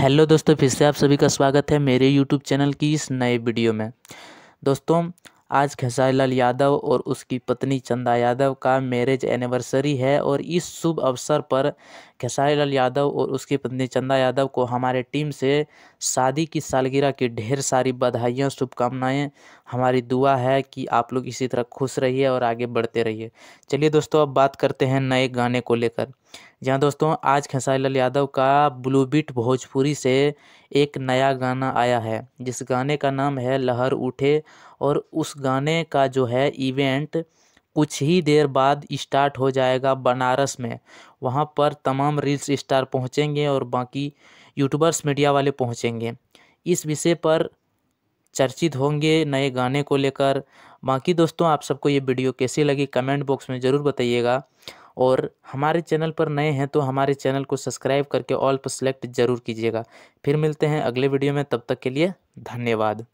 hello दोस्तों फिर से आप सभी का स्वागत है मेरे यूट्यूब चैनल की इस नए वीडियो में दोस्तों आज खेसारी लाल यादव और उसकी पत्नी चंदा यादव का मैरिज एनिवर्सरी है और इस शुभ अवसर पर खेसारी लाल यादव और उसकी पत्नी चंदा यादव को हमारे टीम से शादी की सालगिरह की ढेर सारी बधाइयाँ शुभकामनाएँ हमारी दुआ है कि आप लोग इसी तरह खुश रहिए और आगे बढ़ते रहिए चलिए दोस्तों अब बात करते हैं नए गाने को लेकर जहाँ दोस्तों आज खेसारी लाल यादव का ब्लूबीट भोजपुरी से एक नया गाना आया है जिस गाने का नाम है लहर उठे और उस गाने का जो है इवेंट कुछ ही देर बाद स्टार्ट हो जाएगा बनारस में वहाँ पर तमाम रील्स स्टार पहुँचेंगे और बाकी यूट्यूबर्स मीडिया वाले पहुँचेंगे इस विषय पर चर्चित होंगे नए गाने को लेकर बाकी दोस्तों आप सबको ये वीडियो कैसी लगी कमेंट बॉक्स में ज़रूर बताइएगा और हमारे चैनल पर नए हैं तो हमारे चैनल को सब्सक्राइब करके ऑल पर सेलेक्ट ज़रूर कीजिएगा फिर मिलते हैं अगले वीडियो में तब तक के लिए धन्यवाद